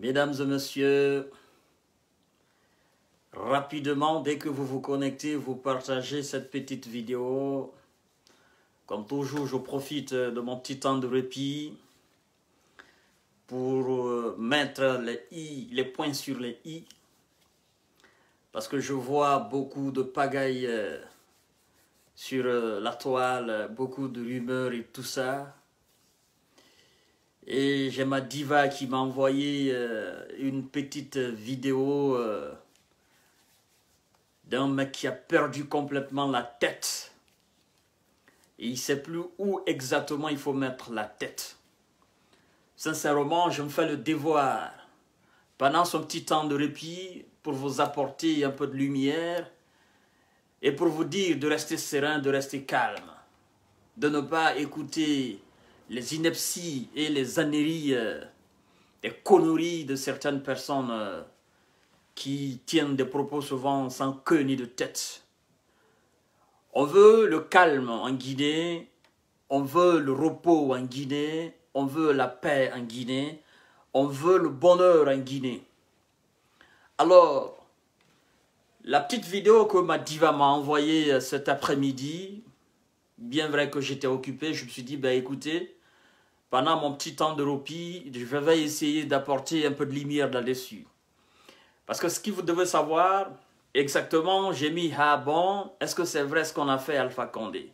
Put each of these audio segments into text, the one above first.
Mesdames et messieurs, rapidement, dès que vous vous connectez, vous partagez cette petite vidéo. Comme toujours, je profite de mon petit temps de répit pour euh, mettre les les points sur les i, parce que je vois beaucoup de pagailles euh, sur euh, la toile, beaucoup de rumeurs et tout ça. Et j'ai ma diva qui m'a envoyé euh, une petite vidéo euh, d'un mec qui a perdu complètement la tête. Et il ne sait plus où exactement il faut mettre la tête. Sincèrement, je me fais le devoir, pendant son petit temps de répit, pour vous apporter un peu de lumière et pour vous dire de rester serein, de rester calme, de ne pas écouter les inepties et les anéries les euh, conneries de certaines personnes euh, qui tiennent des propos souvent sans queue ni de tête. On veut le calme en Guinée, on veut le repos en Guinée, on veut la paix en Guinée, on veut le bonheur en Guinée. Alors, la petite vidéo que ma diva m'a envoyée euh, cet après-midi, bien vrai que j'étais occupé, je me suis dit, ben écoutez, pendant mon petit temps de roupie, je vais essayer d'apporter un peu de lumière là-dessus. Parce que ce que vous devez savoir, exactement, j'ai mis « Ah bon, est-ce que c'est vrai ce qu'on a fait Alpha Condé ?»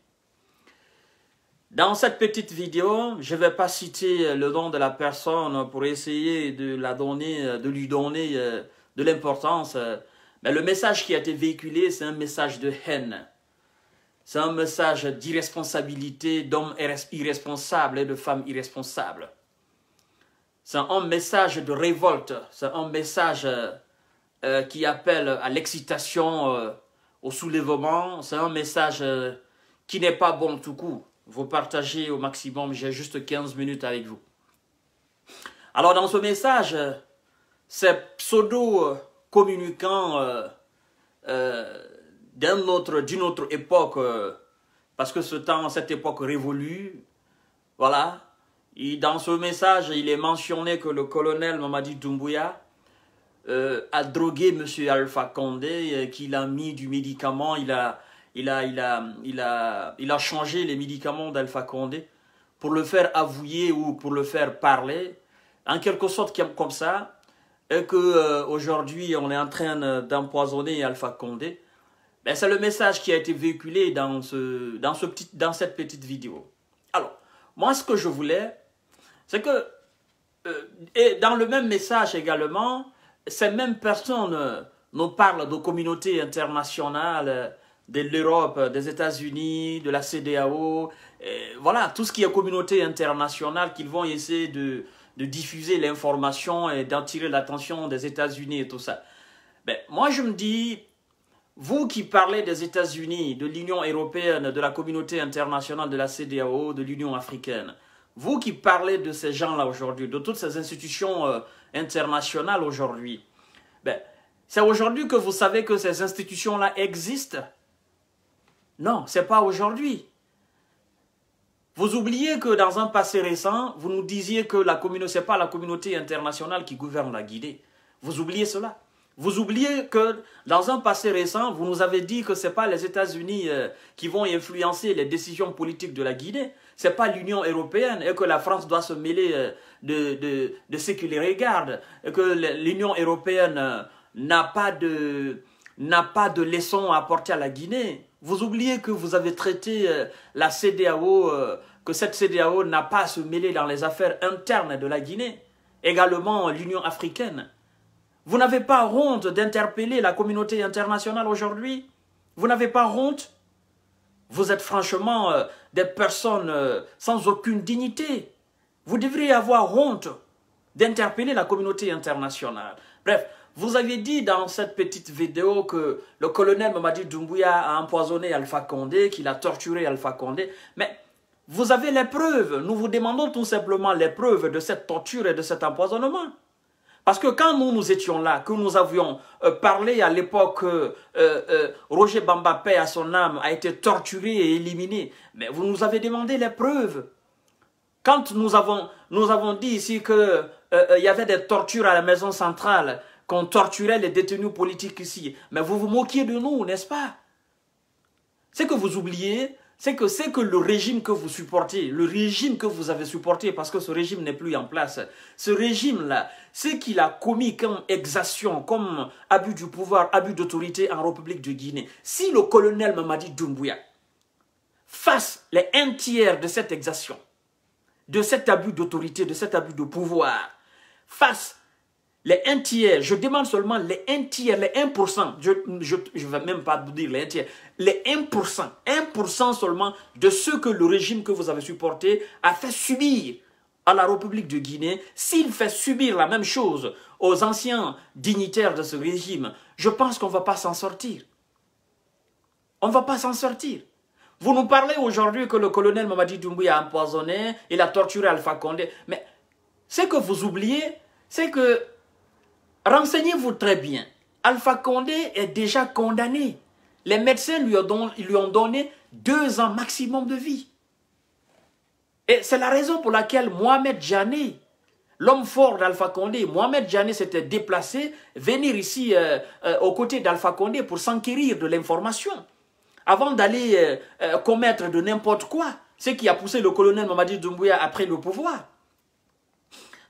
Dans cette petite vidéo, je ne vais pas citer le nom de la personne pour essayer de, la donner, de lui donner euh, de l'importance. Euh, mais le message qui a été véhiculé, c'est un message de haine. C'est un message d'irresponsabilité d'hommes irresponsables et de femmes irresponsables. C'est un message de révolte. C'est un message euh, euh, qui appelle à l'excitation, euh, au soulèvement. C'est un message qui n'est pas bon tout court. Vous partagez au maximum. J'ai juste 15 minutes avec vous. Alors dans ce message, ces pseudo-communicants d'une autre, époque, euh, parce que ce temps, cette époque révolue, voilà, et dans ce message, il est mentionné que le colonel Mamadi Doumbouya euh, a drogué M. Alpha Condé, euh, qu'il a mis du médicament, il a, il a, il a, il a, changé les médicaments d'Alpha Condé pour le faire avouer ou pour le faire parler, en quelque sorte comme ça, et que aujourd'hui on est en train d'empoisonner Alpha Condé ben, c'est le message qui a été véhiculé dans, ce, dans, ce petit, dans cette petite vidéo. Alors, moi, ce que je voulais, c'est que, euh, et dans le même message également, ces mêmes personnes euh, nous parlent de communautés internationales, euh, de l'Europe, des États-Unis, de la CDAO, voilà, tout ce qui est communauté internationale qu'ils vont essayer de, de diffuser l'information et d'attirer l'attention des États-Unis et tout ça. Ben, moi, je me dis, vous qui parlez des États-Unis, de l'Union européenne, de la communauté internationale, de la CDAO, de l'Union africaine, vous qui parlez de ces gens-là aujourd'hui, de toutes ces institutions euh, internationales aujourd'hui, ben, c'est aujourd'hui que vous savez que ces institutions-là existent Non, ce n'est pas aujourd'hui. Vous oubliez que dans un passé récent, vous nous disiez que ce n'est pas la communauté internationale qui gouverne la Guinée. Vous oubliez cela. Vous oubliez que dans un passé récent, vous nous avez dit que ce n'est pas les États-Unis euh, qui vont influencer les décisions politiques de la Guinée, ce n'est pas l'Union européenne et que la France doit se mêler euh, de, de, de ce qui les regarde, et que l'Union européenne euh, n'a pas de n'a pas de leçons à apporter à la Guinée. Vous oubliez que vous avez traité la CDAO, que cette CDAO n'a pas à se mêler dans les affaires internes de la Guinée. Également l'Union africaine. Vous n'avez pas honte d'interpeller la communauté internationale aujourd'hui Vous n'avez pas honte Vous êtes franchement euh, des personnes euh, sans aucune dignité. Vous devriez avoir honte d'interpeller la communauté internationale. Bref, vous avez dit dans cette petite vidéo que le colonel Mamadi Doumbouya a empoisonné Alpha Condé, qu'il a torturé Alpha Condé. Mais vous avez les preuves. Nous vous demandons tout simplement les preuves de cette torture et de cet empoisonnement. Parce que quand nous, nous étions là, que nous avions euh, parlé à l'époque, euh, euh, euh Roger Bambapé, à son âme, a été torturé et éliminé, mais vous nous avez demandé les preuves. Quand nous avons, nous avons dit ici qu'il y avait des tortures à la maison centrale, qu'on torturait les détenus politiques ici, mais vous vous moquiez de nous, n'est-ce pas C'est que vous oubliez c'est que c'est que le régime que vous supportez, le régime que vous avez supporté, parce que ce régime n'est plus en place, ce régime-là, ce qu'il a commis comme exaction, comme abus du pouvoir, abus d'autorité en République de Guinée, si le colonel Mamadi Dumbuya face les un tiers de cette exaction, de cet abus d'autorité, de cet abus de pouvoir, face les 1 tiers, je demande seulement les 1 tiers, les 1%, je ne je, je vais même pas vous dire les 1 tiers, les 1%, 1% seulement de ce que le régime que vous avez supporté a fait subir à la République de Guinée, s'il fait subir la même chose aux anciens dignitaires de ce régime, je pense qu'on ne va pas s'en sortir. On ne va pas s'en sortir. Vous nous parlez aujourd'hui que le colonel Mamadi Doumbouya a empoisonné, il a torturé Alpha Condé. Mais ce que vous oubliez, c'est que Renseignez-vous très bien. Alpha Condé est déjà condamné. Les médecins lui ont, donné deux ans maximum de vie. Et c'est la raison pour laquelle Mohamed Jané, l'homme fort d'Alpha Condé, Mohamed Djané s'était déplacé, venir ici euh, euh, aux côtés d'Alpha Condé pour s'enquérir de l'information, avant d'aller euh, commettre de n'importe quoi, ce qui a poussé le colonel Mamadi Doumbouya après le pouvoir.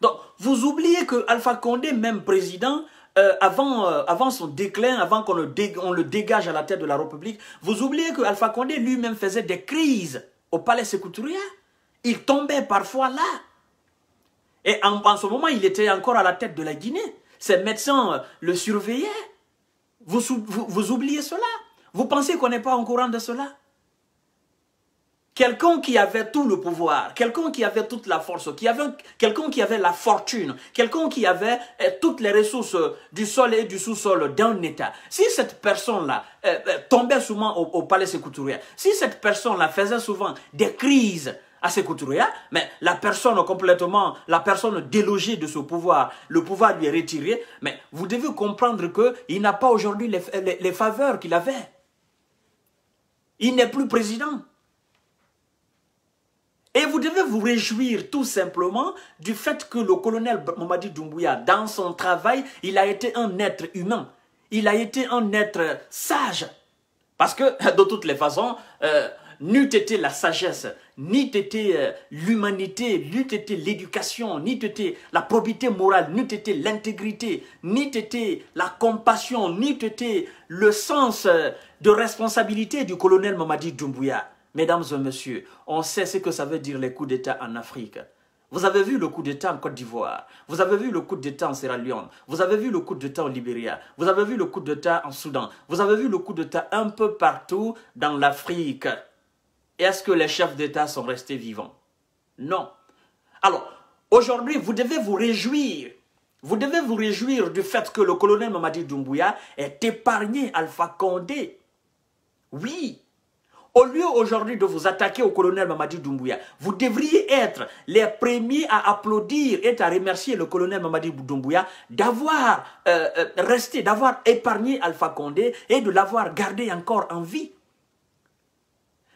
Donc, vous oubliez que Alpha Condé, même président, euh, avant, euh, avant son déclin, avant qu'on le, dégage à la tête de la République, vous oubliez que Alpha Condé lui-même faisait des crises au palais Secouturia Il tombait parfois là. Et en, ce moment, il était encore à la tête de la Guinée. Ses médecins euh, le surveillaient. Vous, vous oubliez cela Vous pensez qu'on n'est pas au courant de cela Quelqu'un qui avait tout le pouvoir, quelqu'un qui avait toute la force, qui avait, quelqu'un qui avait la fortune, quelqu'un qui avait eh, toutes les ressources du sol et du sous-sol d'un État. Si cette personne-là eh, eh, tombait souvent au, palais Sécouturia, si cette personne-là faisait souvent des crises à Sécouturia, mais la personne complètement, la personne délogée de ce pouvoir, le pouvoir lui est retiré, mais vous devez comprendre qu'il n'a pas aujourd'hui les faveurs qu'il avait. Il n'est plus président. Et vous devez vous réjouir tout simplement du fait que le colonel Mamadi Doumbouya, dans son travail, il a été un être humain. Il a été un être sage. Parce que, de toutes les façons, euh, n'eût été la sagesse, n'eût été euh, l'humanité, n'eût été l'éducation, n'eût été la probité morale, n'eût été l'intégrité, n'eût été la compassion, n'eût été le sens euh, de responsabilité du colonel Mamadi Doumbouya Mesdames et messieurs, on sait ce que ça veut dire les coups d'État en Afrique. Vous avez vu le coup d'État en Côte d'Ivoire. Vous avez vu le coup d'État en Sierra Leone. Vous avez vu le coup d'État en Libéria. Vous avez vu le coup d'État en Soudan. Vous avez vu le coup d'État un peu partout dans l'Afrique. Est-ce que les chefs d'État sont restés vivants Non. Alors, aujourd'hui, vous devez vous réjouir. Vous devez vous réjouir du fait que le colonel Mamadi Doumbouya est épargné Alpha Condé. Oui, au lieu aujourd'hui de vous attaquer au colonel Mamadi Doumbouya, vous devriez être les premiers à applaudir et à remercier le colonel Mamadi Doumbouya d'avoir euh, euh, resté, d'avoir épargné Alpha Condé et de l'avoir gardé encore en vie.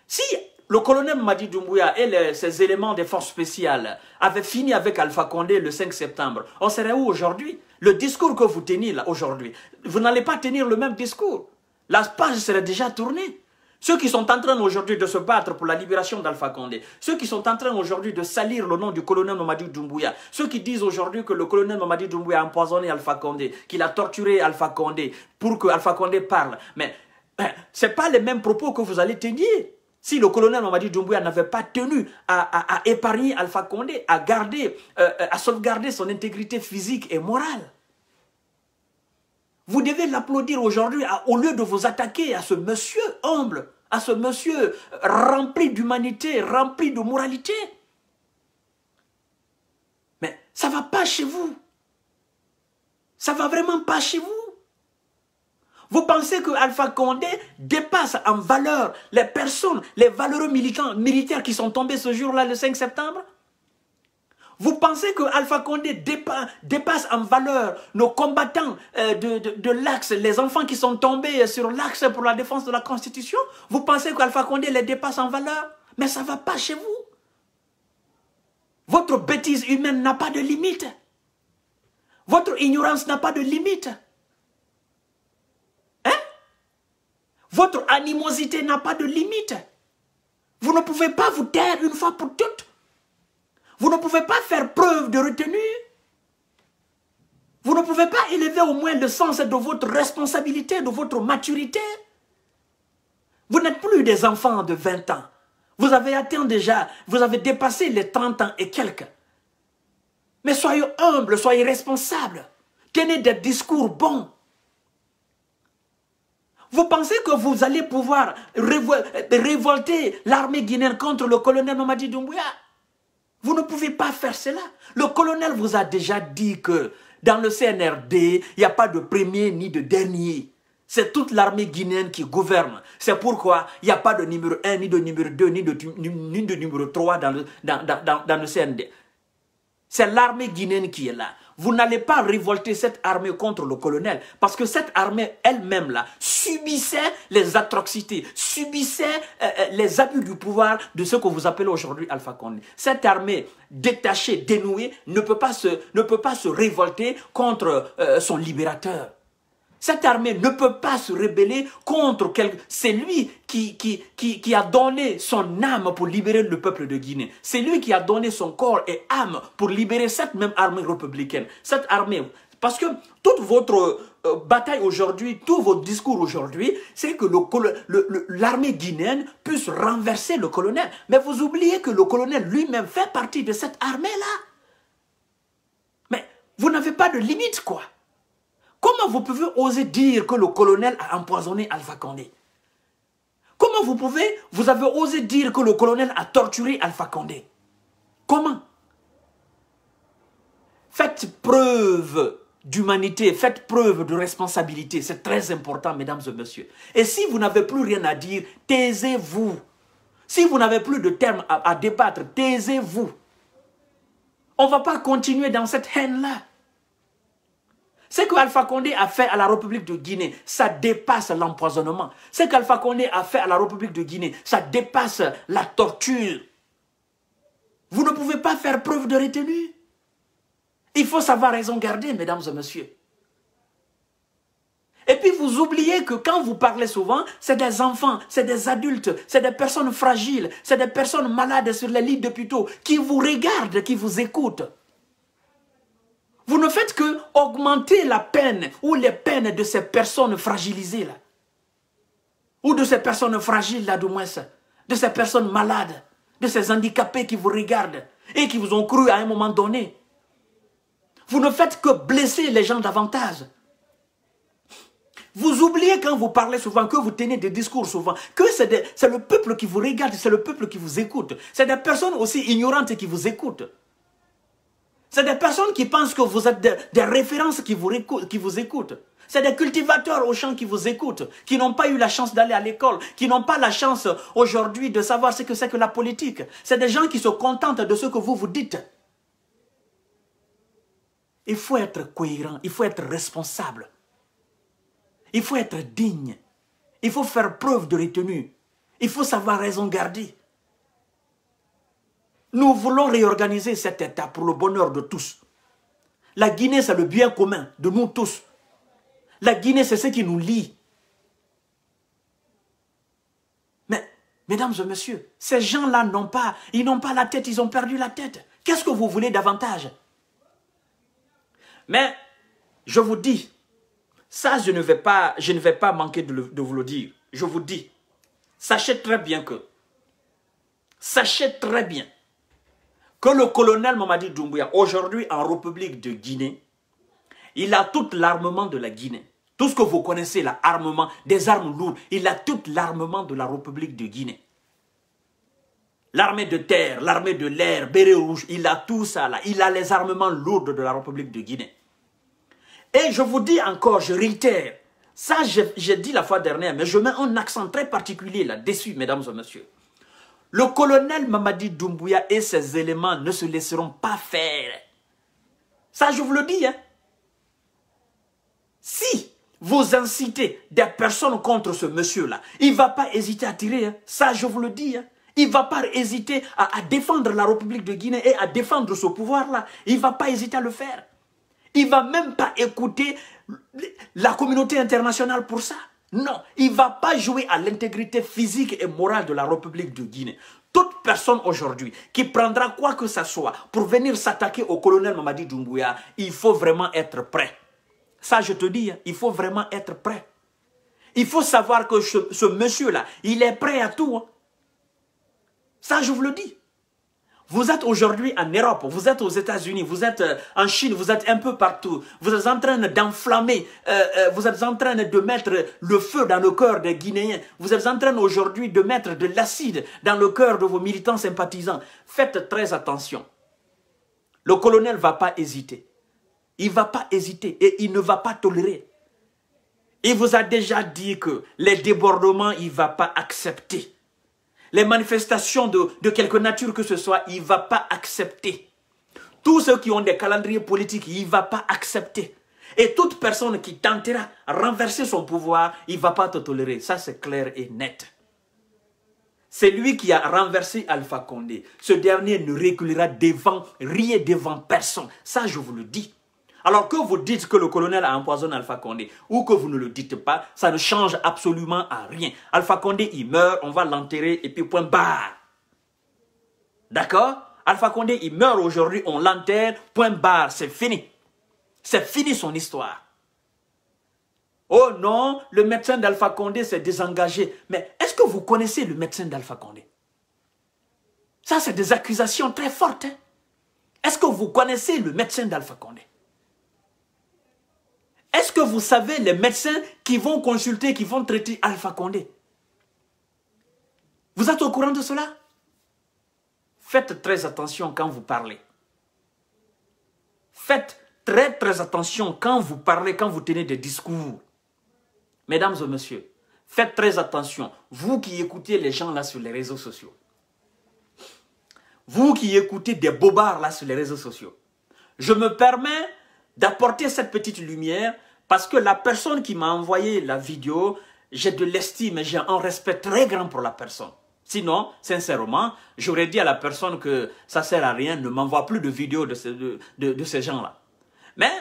Si le colonel Mamadi Doumbouya et ses éléments des forces spéciales avaient fini avec Alpha Condé le 5 septembre, on serait où aujourd'hui Le discours que vous tenez là aujourd'hui, vous n'allez pas tenir le même discours. La page serait déjà tournée. Ceux qui sont en train aujourd'hui de se battre pour la libération d'Alpha Condé, ceux qui sont en train aujourd'hui de salir le nom du colonel Mamadi Doumbouya, ceux qui disent aujourd'hui que le colonel Mamadi Doumbouya a empoisonné Alpha Condé, qu'il a torturé Alpha Condé pour que Alpha Condé parle. Mais eh, ce pas les mêmes propos que vous allez tenir. Si le colonel Mamadi Doumbouya n'avait pas tenu à, épargner Alpha Condé, à garder, euh, à sauvegarder son intégrité physique et morale. Vous devez l'applaudir aujourd'hui au lieu de vous attaquer à ce monsieur humble, à ce monsieur euh, rempli d'humanité, rempli de moralité. Mais ça ne va pas chez vous. Ça ne va vraiment pas chez vous. Vous pensez que Alpha Condé dépasse en valeur les personnes, les valeureux militants, militaires qui sont tombés ce jour-là, le 5 septembre vous pensez que Alpha Condé dépasse en valeur nos combattants euh, de, de l'Axe, les enfants qui sont tombés euh, sur l'Axe pour la défense de la Constitution Vous pensez qu'Alpha Condé les dépasse en valeur Mais ça ne va pas chez vous. Votre bêtise humaine n'a pas de limite. Votre ignorance n'a pas de limite. Hein Votre animosité n'a pas de limite. Vous ne pouvez pas vous taire une fois pour toutes. Vous ne pouvez pas faire preuve de retenue. Vous ne pouvez pas élever au moins le sens de votre responsabilité, de votre maturité. Vous n'êtes plus des enfants de 20 ans. Vous avez atteint déjà, vous avez dépassé les 30 ans et quelques. Mais soyez humbles, soyez responsables. Tenez des discours bons. Vous pensez que vous allez pouvoir révolter l'armée guinéenne contre le colonel Mamadi Doumbouya vous ne pouvez pas faire cela. Le colonel vous a déjà dit que dans le CNRD, il n'y a pas de premier ni de dernier. C'est toute l'armée guinéenne qui gouverne. C'est pourquoi il n'y a pas de numéro 1, ni de numéro 2, ni de, numéro 3 dans le, dans, dans le C'est l'armée guinéenne qui est là vous n'allez pas révolter cette armée contre le colonel, parce que cette armée elle-même là subissait les atrocités, subissait euh, euh, les abus du pouvoir de ce que vous appelez aujourd'hui Alpha Condé. Cette armée détachée, dénouée, ne peut pas se, ne peut pas se révolter contre euh, son libérateur. Cette armée ne peut pas se rebeller contre quelqu'un. C'est lui qui, qui, qui, a donné son âme pour libérer le peuple de Guinée. C'est lui qui a donné son corps et âme pour libérer cette même armée républicaine. Cette armée. Parce que toute votre euh, bataille aujourd'hui, tout votre discours aujourd'hui, c'est que l'armée guinéenne puisse renverser le colonel. Mais vous oubliez que le colonel lui-même fait partie de cette armée-là. Mais vous n'avez pas de limite, quoi. Comment vous pouvez oser dire que le colonel a empoisonné Alpha Condé Comment vous pouvez, vous avez osé dire que le colonel a torturé Alpha Condé Comment Faites preuve d'humanité, faites preuve de responsabilité. C'est très important, mesdames et messieurs. Et si vous n'avez plus rien à dire, taisez-vous. Si vous n'avez plus de termes à, à débattre, taisez-vous. On ne va pas continuer dans cette haine-là. Ce que Alpha Condé a fait à la République de Guinée, ça dépasse l'empoisonnement. Ce qu'Alpha Condé a fait à la République de Guinée, ça dépasse la torture. Vous ne pouvez pas faire preuve de retenue. Il faut savoir raison garder, mesdames et messieurs. Et puis vous oubliez que quand vous parlez souvent, c'est des enfants, c'est des adultes, c'est des personnes fragiles, c'est des personnes malades sur les lits d'hôpitaux qui vous regardent, qui vous écoutent. Vous ne faites que augmenter la peine ou les peines de ces personnes fragilisées là. Ou de ces personnes fragiles là, du moins, de ces personnes malades, de ces handicapés qui vous regardent et qui vous ont cru à un moment donné. Vous ne faites que blesser les gens davantage. Vous oubliez quand vous parlez souvent, que vous tenez des discours souvent, que c'est le peuple qui vous regarde, c'est le peuple qui vous écoute. C'est des personnes aussi ignorantes qui vous écoutent. C'est des personnes qui pensent que vous êtes des, références qui vous, qui vous écoutent. C'est des cultivateurs aux champ qui vous écoutent, qui n'ont pas eu la chance d'aller à l'école, qui n'ont pas la chance aujourd'hui de savoir ce que c'est que la politique. C'est des gens qui se contentent de ce que vous vous dites. Il faut être cohérent, il faut être responsable. Il faut être digne. Il faut faire preuve de retenue. Il faut savoir raison garder. Nous voulons réorganiser cet État pour le bonheur de tous. La Guinée, c'est le bien commun de nous tous. La Guinée, c'est ce qui nous lie. Mais, mesdames et messieurs, ces gens-là n'ont pas, ils n'ont pas la tête, ils ont perdu la tête. Qu'est-ce que vous voulez davantage Mais, je vous dis, ça, je ne vais pas, je ne vais pas manquer de vous le dire. Je vous dis, sachez très bien que, sachez très bien, que le colonel Mamadi Doumbouya, aujourd'hui en République de Guinée, il a tout l'armement de la Guinée. Tout ce que vous connaissez, l'armement, des armes lourdes, il a tout l'armement de la République de Guinée. L'armée de terre, l'armée de l'air, Béret Rouge, il a tout ça là. Il a les armements lourds de la République de Guinée. Et je vous dis encore, je réitère, ça j'ai dit la fois dernière, mais je mets un accent très particulier là-dessus, mesdames et messieurs. Le colonel Mamadi Doumbouya et ses éléments ne se laisseront pas faire. Ça, je vous le dis. Hein. Si vous incitez des personnes contre ce monsieur-là, il ne va pas hésiter à tirer. Hein. Ça, je vous le dis. Hein. Il ne va pas hésiter à, à, défendre la République de Guinée et à défendre ce pouvoir-là. Il ne va pas hésiter à le faire. Il ne va même pas écouter la communauté internationale pour ça. Non, il ne va pas jouer à l'intégrité physique et morale de la République de Guinée. Toute personne aujourd'hui qui prendra quoi que ce soit pour venir s'attaquer au colonel Mamadi Doumbouya, il faut vraiment être prêt. Ça, je te dis, hein, il faut vraiment être prêt. Il faut savoir que ce, ce monsieur-là, il est prêt à tout. Hein. Ça, je vous le dis. Vous êtes aujourd'hui en Europe, vous êtes aux États-Unis, vous êtes euh, en Chine, vous êtes un peu partout. Vous êtes en train d'enflammer, euh, euh, vous êtes en train de mettre le feu dans le cœur des Guinéens. Vous êtes en train aujourd'hui de mettre de l'acide dans le cœur de vos militants sympathisants. Faites très attention. Le colonel va pas hésiter. Il va pas hésiter et il ne va pas tolérer. Il vous a déjà dit que les débordements, il va pas accepter les manifestations de, quelque nature que ce soit, il ne va pas accepter. Tous ceux qui ont des calendriers politiques, il ne va pas accepter. Et toute personne qui tentera de renverser son pouvoir, il ne va pas te tolérer. Ça, c'est clair et net. C'est lui qui a renversé Alpha Condé. Ce dernier ne reculera devant rien, devant personne. Ça, je vous le dis. Alors que vous dites que le colonel a empoisonné Alpha Condé ou que vous ne le dites pas, ça ne change absolument à rien. Alpha Condé, il meurt, on va l'enterrer et puis point barre. D'accord Alpha Condé, il meurt aujourd'hui, on l'enterre, point barre, c'est fini. C'est fini son histoire. Oh non, le médecin d'Alpha Condé s'est désengagé. Mais est-ce que vous connaissez le médecin d'Alpha Condé Ça, c'est des accusations très fortes. Hein. Est-ce que vous connaissez le médecin d'Alpha Condé est-ce que vous savez les médecins qui vont consulter, qui vont traiter Alpha Condé Vous êtes au courant de cela Faites très attention quand vous parlez. Faites très très attention quand vous parlez, quand vous tenez des discours. Mesdames et messieurs, faites très attention. Vous qui écoutez les gens là sur les réseaux sociaux. Vous qui écoutez des bobards là sur les réseaux sociaux. Je me permets d'apporter cette petite lumière parce que la personne qui m'a envoyé la vidéo, j'ai de l'estime et j'ai un respect très grand pour la personne. Sinon, sincèrement, j'aurais dit à la personne que ça sert à rien, ne m'envoie plus de vidéos de, ces gens-là. Mais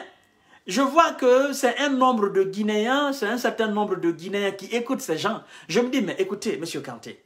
je vois que c'est un nombre de Guinéens, c'est un certain nombre de Guinéens qui écoutent ces gens. Je me dis, mais écoutez, Monsieur Kanté,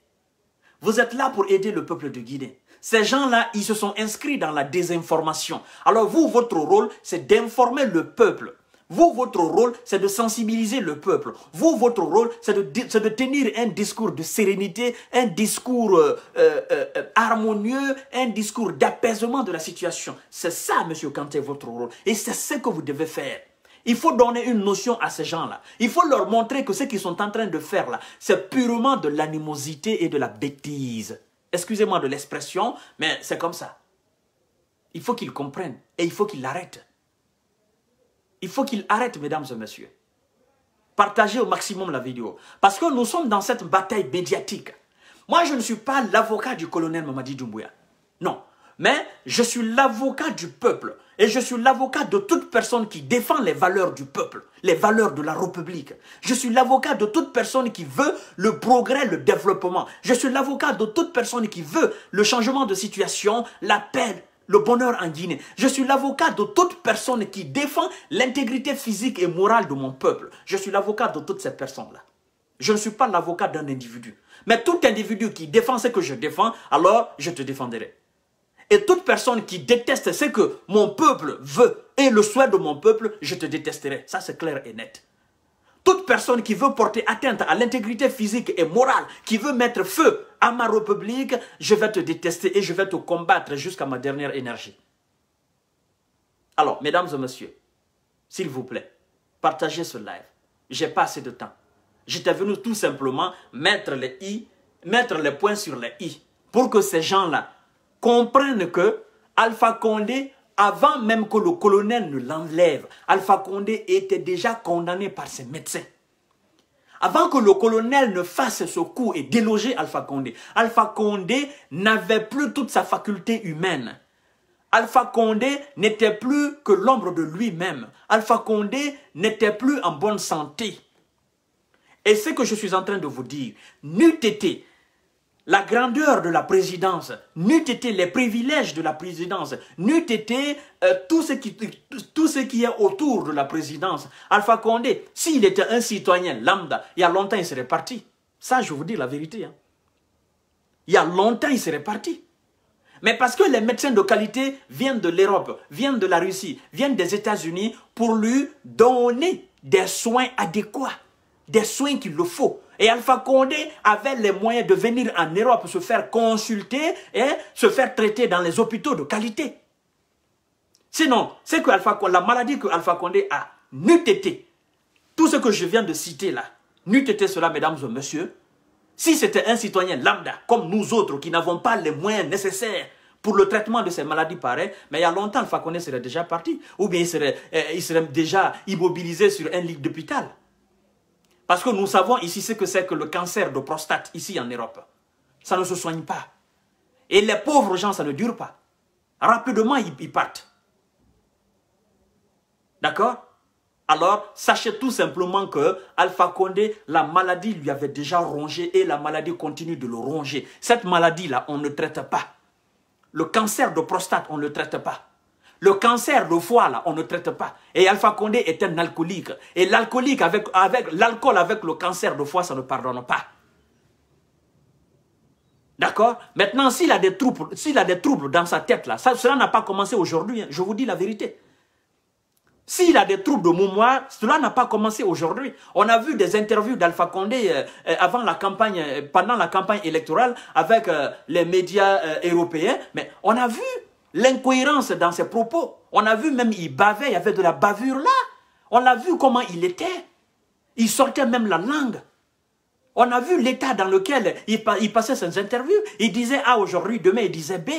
vous êtes là pour aider le peuple de Guinée. Ces gens-là, ils se sont inscrits dans la désinformation. Alors vous, votre rôle, c'est d'informer le peuple. Vous, votre rôle, c'est de sensibiliser le peuple. Vous, votre rôle, c'est de, tenir un discours de sérénité, un discours euh, euh, euh, harmonieux, un discours d'apaisement de la situation. C'est ça, monsieur Kanté, votre rôle. Et c'est ce que vous devez faire. Il faut donner une notion à ces gens-là. Il faut leur montrer que ce qu'ils sont en train de faire là, c'est purement de l'animosité et de la bêtise. Excusez-moi de l'expression, mais c'est comme ça. Il faut qu'il comprenne et il faut qu'il arrête. Il faut qu'il arrête, mesdames et messieurs. Partagez au maximum la vidéo. Parce que nous sommes dans cette bataille médiatique. Moi, je ne suis pas l'avocat du colonel Mamadi Doumbouya. Non. Mais je suis l'avocat du peuple. Et je suis l'avocat de toute personne qui défend les valeurs du peuple, les valeurs de la République. Je suis l'avocat de toute personne qui veut le progrès, le développement. Je suis l'avocat de toute personne qui veut le changement de situation, la paix, le bonheur en Guinée. Je suis l'avocat de toute personne qui défend l'intégrité physique et morale de mon peuple. Je suis l'avocat de toutes ces personnes-là. Je ne suis pas l'avocat d'un individu. Mais tout individu qui défend ce que je défends, alors je te défendrai. Et toute personne qui déteste ce que mon peuple veut et le souhait de mon peuple, je te détesterai. Ça, c'est clair et net. Toute personne qui veut porter atteinte à l'intégrité physique et morale, qui veut mettre feu à ma république, je vais te détester et je vais te combattre jusqu'à ma dernière énergie. Alors, mesdames et messieurs, s'il vous plaît, partagez ce live. J'ai pas assez de temps. J'étais venu tout simplement mettre les i, mettre les points sur les i, pour que ces gens-là comprennent que Alpha Condé, avant même que le colonel ne l'enlève, Alpha Condé était déjà condamné par ses médecins. Avant que le colonel ne fasse ce coup et déloger Alpha Condé, Alpha Condé n'avait plus toute sa faculté humaine. Alpha Condé n'était plus que l'ombre de lui-même. Alpha Condé n'était plus en bonne santé. Et ce que je suis en train de vous dire, n'eût été la grandeur de la présidence, n'eût été les privilèges de la présidence, n'eût été euh, tout, ce qui, tout ce qui est autour de la présidence. Alpha Condé, s'il était un citoyen lambda, il y a longtemps il serait parti. Ça, je vous dis la vérité. Hein. Il y a longtemps il serait parti. Mais parce que les médecins de qualité viennent de l'Europe, viennent de la Russie, viennent des États-Unis pour lui donner des soins adéquats des soins qu'il le faut. Et Alpha Condé avait les moyens de venir en Europe se faire consulter et se faire traiter dans les hôpitaux de qualité. Sinon, c'est que Alpha, la maladie que Alpha Condé a n'eût été, tout ce que je viens de citer là, n'eût été cela, mesdames et messieurs, si c'était un citoyen lambda, comme nous autres, qui n'avons pas les moyens nécessaires pour le traitement de ces maladies pareilles, mais il y a longtemps, Alpha Condé serait déjà parti, ou bien il serait euh, déjà immobilisé sur un lit d'hôpital. Parce que nous savons ici ce que c'est que le cancer de prostate ici en Europe. Ça ne se soigne pas. Et les pauvres gens, ça ne dure pas. Rapidement, ils, partent. D'accord Alors, sachez tout simplement que Alpha Condé, la maladie lui avait déjà rongé et la maladie continue de le ronger. Cette maladie-là, on ne traite pas. Le cancer de prostate, on ne le traite pas. Le cancer, de foie, là, on ne traite pas. Et Alpha Condé est un alcoolique. Et l'alcoolique avec, avec l'alcool avec le cancer, de foie, ça ne pardonne pas. D'accord Maintenant, s'il a, des troubles, s'il a des troubles dans sa tête, là, cela n'a pas commencé aujourd'hui, hein. je vous dis la vérité. S'il a des troubles de mémoire, cela n'a pas commencé aujourd'hui. On a vu des interviews d'Alpha Condé euh, euh, avant la campagne, euh, pendant la campagne électorale avec les médias européens, mais on a vu l'incohérence dans ses propos. On a vu même, il bavait, il y avait de la bavure là. On a vu comment il était. Il sortait même la langue. On a vu l'état dans lequel il, passait ses interviews. Il disait A ah, aujourd'hui, demain il disait B.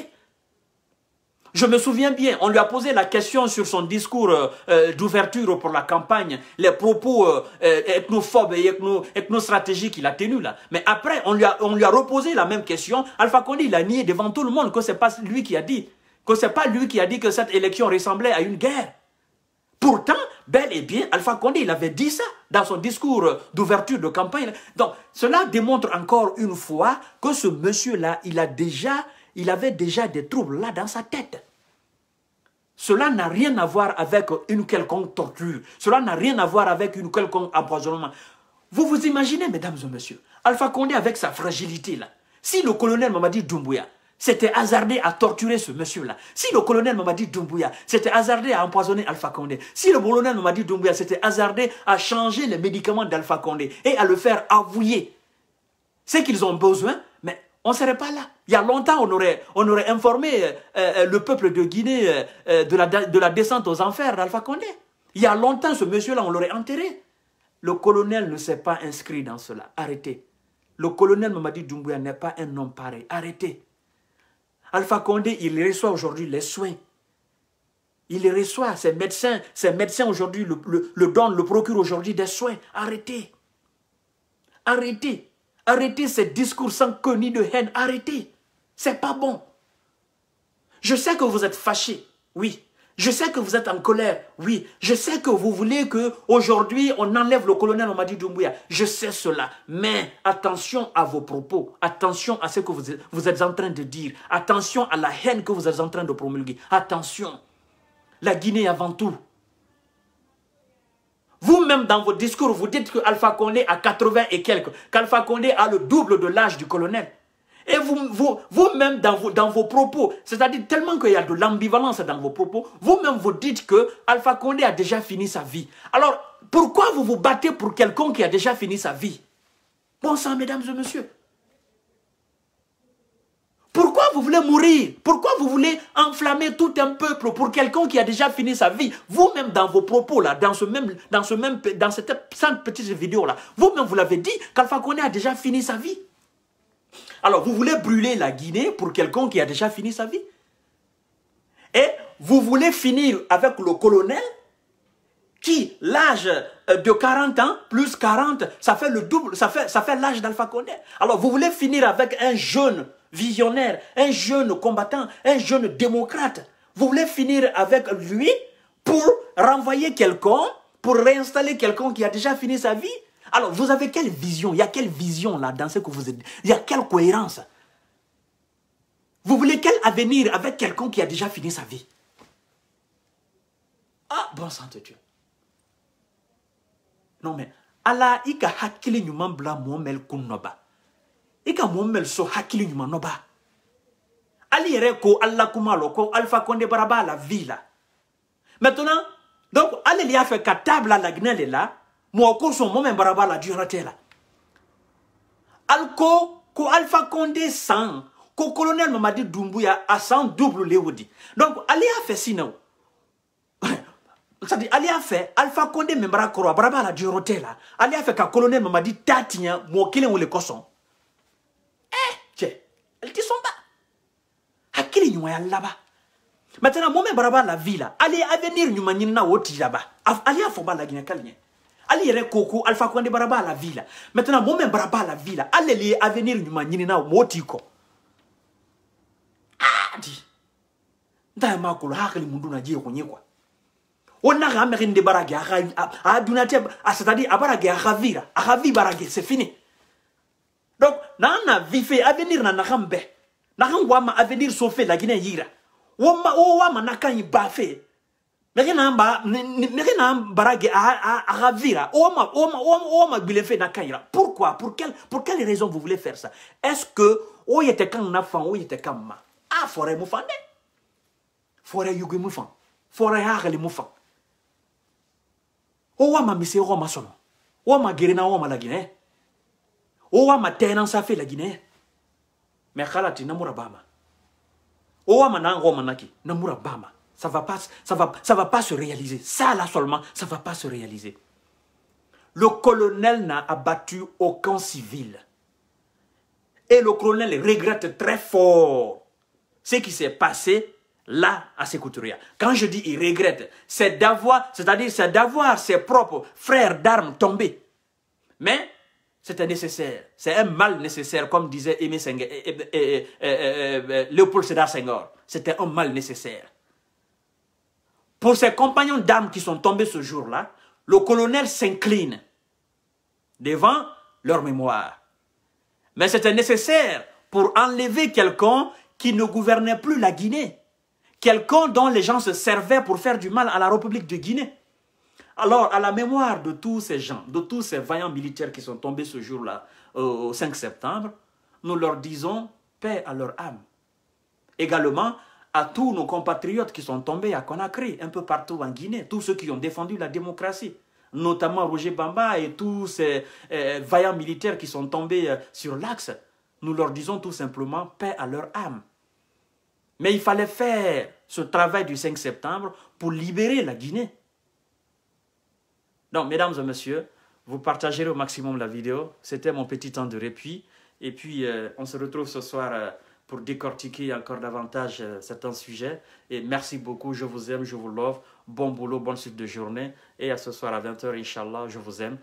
Je me souviens bien, on lui a posé la question sur son discours euh, euh, d'ouverture pour la campagne, les propos euh, ethnophobes et ethnostratégiques qu'il a tenus là. Mais après, on lui a, on lui a reposé la même question. Alpha Condé, il a nié devant tout le monde que ce n'est pas lui qui a dit que ce n'est pas lui qui a dit que cette élection ressemblait à une guerre. Pourtant, bel et bien, Alpha Condé, il avait dit ça dans son discours d'ouverture de campagne. Donc, cela démontre encore une fois que ce monsieur-là, il, a déjà, il avait déjà des troubles là dans sa tête. Cela n'a rien à voir avec une quelconque torture. Cela n'a rien à voir avec une quelconque empoisonnement. Vous vous imaginez, mesdames et messieurs, Alpha Condé avec sa fragilité là. Si le colonel m'a dit Doumbouya c'était hasardé à torturer ce monsieur-là, si le colonel Mamadi Doumbouya c'était hasardé à empoisonner Alpha Condé, si le colonel Mamadi Doumbouya c'était hasardé à changer les médicaments d'Alpha Condé et à le faire avouer ce qu'ils ont besoin, mais on ne serait pas là. Il y a longtemps, on aurait, on aurait informé euh, euh, le peuple de Guinée euh, de, la, de la descente aux enfers d'Alpha Condé. Il y a longtemps, ce monsieur-là, on l'aurait enterré. Le colonel ne s'est pas inscrit dans cela. Arrêtez. Le colonel Mamadi Doumbouya n'est pas un homme pareil. Arrêtez. Alpha Condé, il reçoit aujourd'hui les soins. Il les reçoit, Ses médecins, ses médecins aujourd'hui le, le, le donnent, le procurent aujourd'hui des soins. Arrêtez. Arrêtez. Arrêtez ces discours sans queue de haine. Arrêtez. C'est pas bon. Je sais que vous êtes fâchés. Oui, je sais que vous êtes en colère, oui. Je sais que vous voulez que aujourd'hui on enlève le colonel on m'a dit Doumbouya. Je sais cela. Mais attention à vos propos. Attention à ce que vous, êtes en train de dire. Attention à la haine que vous êtes en train de promulguer. Attention. La Guinée avant tout. Vous-même, dans vos discours, vous dites que Alpha Condé a 80 et quelques, qu'Alpha Condé a le double de l'âge du colonel. Et vous-même, vous, vous dans, vos, dans vos propos, c'est-à-dire tellement qu'il y a de l'ambivalence dans vos propos, vous-même vous dites que Alpha Condé a déjà fini sa vie. Alors, pourquoi vous vous battez pour quelqu'un qui a déjà fini sa vie Bon sang, mesdames et messieurs. Pourquoi vous voulez mourir Pourquoi vous voulez enflammer tout un peuple pour quelqu'un qui a déjà fini sa vie Vous-même, dans vos propos, là, dans, ce même, dans, ce même, dans cette petite vidéo-là, vous-même, vous, l'avez dit qu'Alpha Condé a déjà fini sa vie. Alors, vous voulez brûler la Guinée pour quelqu'un qui a déjà fini sa vie. Et vous voulez finir avec le colonel qui, l'âge euh, de 40 ans, plus 40, ça fait le double, ça fait, ça fait l'âge d'Alpha Condé. Alors, vous voulez finir avec un jeune visionnaire, un jeune combattant, un jeune démocrate. Vous voulez finir avec lui pour renvoyer quelqu'un, pour réinstaller quelqu'un qui a déjà fini sa vie. Alors, vous avez quelle vision Il y a quelle vision là dans ce que vous êtes Il y a quelle cohérence Vous voulez quel avenir avec quelqu'un qui a déjà fini sa vie Ah, bon sang de Dieu. Non mais, Allah, il a hakili nyuman bla muomel kunnoba. Il a so hakili nyuman noba. Ali Allah kumalo ko Alpha konde Baraba la vie là. Maintenant, donc, allez a fait qu'à table la est là. mɔgɔ ko sɔn mɔ mɛn bara b'a la duyɔrɔ tɛ la aliko ko alpha conde san ko colonel mamadi dumbuya a san double le wodi donc ale y'a fɛ sinaw c'est à dire ale y'a fɛ alpha conde min bara kɔrɔ a bara b'a la duyɔrɔ tɛ la ale y'a fɛ ka colonel mamadi ta tiɲɛ mɔgɔ kelen o le kosɔn eh cɛ ale tɛ sɔn ba hakili ɲumanya laban maintenant mɔ mɛn bara b'a la vie la ale ye avenir ɲuman ɲinina o ti laban ale y'a fɔ b'a la guinɛ kali ɲɛ hali yɛrɛ ko ko alifa baraba la vie la maintenant mɔɔ baraba la vie la ale le avenir nyuma nyini na t'i kɔ di ntaye ma kolo hakili mun duna jiye kunye kwa o ga me rinde barage a a duna te a c'est-à-dire a barage a ravira a ravi barage se fini donc na na vife avenir na na gambe na gamwa ma avenir so fe la gine yira wo ma wo wa ma na kan ba fe ma pourquoi pour quelle, pour quelle raison vous voulez faire ça est ce que où était quand quand un il était quand ma a forêt forêt forêt ma mise faut ma ma ma ma safe la guinée mais Khalati namura bama ma ma ça ne va, pas, ça va, ça va pas se réaliser. Ça, là seulement, ça ne va pas se réaliser. Le colonel n'a abattu aucun civil. Et le colonel regrette très fort ce qui s'est passé là à Sécouturia. Quand je dis il regrette, c'est d'avoir, c'est-à-dire c'est d'avoir ses propres frères d'armes tombés. Mais c'était nécessaire. C'est un mal nécessaire, comme disait Aimé eh, eh, eh, Léopold Sédar Senghor. C'était un mal nécessaire. Pour ses compagnons d'armes qui sont tombés ce jour-là, le colonel s'incline devant leur mémoire. Mais c'était nécessaire pour enlever quelqu'un qui ne gouvernait plus la Guinée, quelqu'un dont les gens se servaient pour faire du mal à la République de Guinée. Alors, à la mémoire de tous ces gens, de tous ces vaillants militaires qui sont tombés ce jour-là, euh, au 5 septembre, nous leur disons paix à leur âme. Également, à tous nos compatriotes qui sont tombés à Conakry, un peu partout en Guinée, tous ceux qui ont défendu la démocratie, notamment Roger Bamba et tous ces euh, vaillants militaires qui sont tombés euh, sur l'axe. Nous leur disons tout simplement paix à leur âme. Mais il fallait faire ce travail du 5 septembre pour libérer la Guinée. Donc, mesdames et messieurs, vous partagerez au maximum la vidéo. C'était mon petit temps de répit. Et puis, euh, on se retrouve ce soir pour décortiquer encore davantage euh, certains sujets. Et merci beaucoup, je vous aime, je vous love. Bon boulot, bonne suite de journée. Et à ce soir à 20h, Inch'Allah, je vous aime.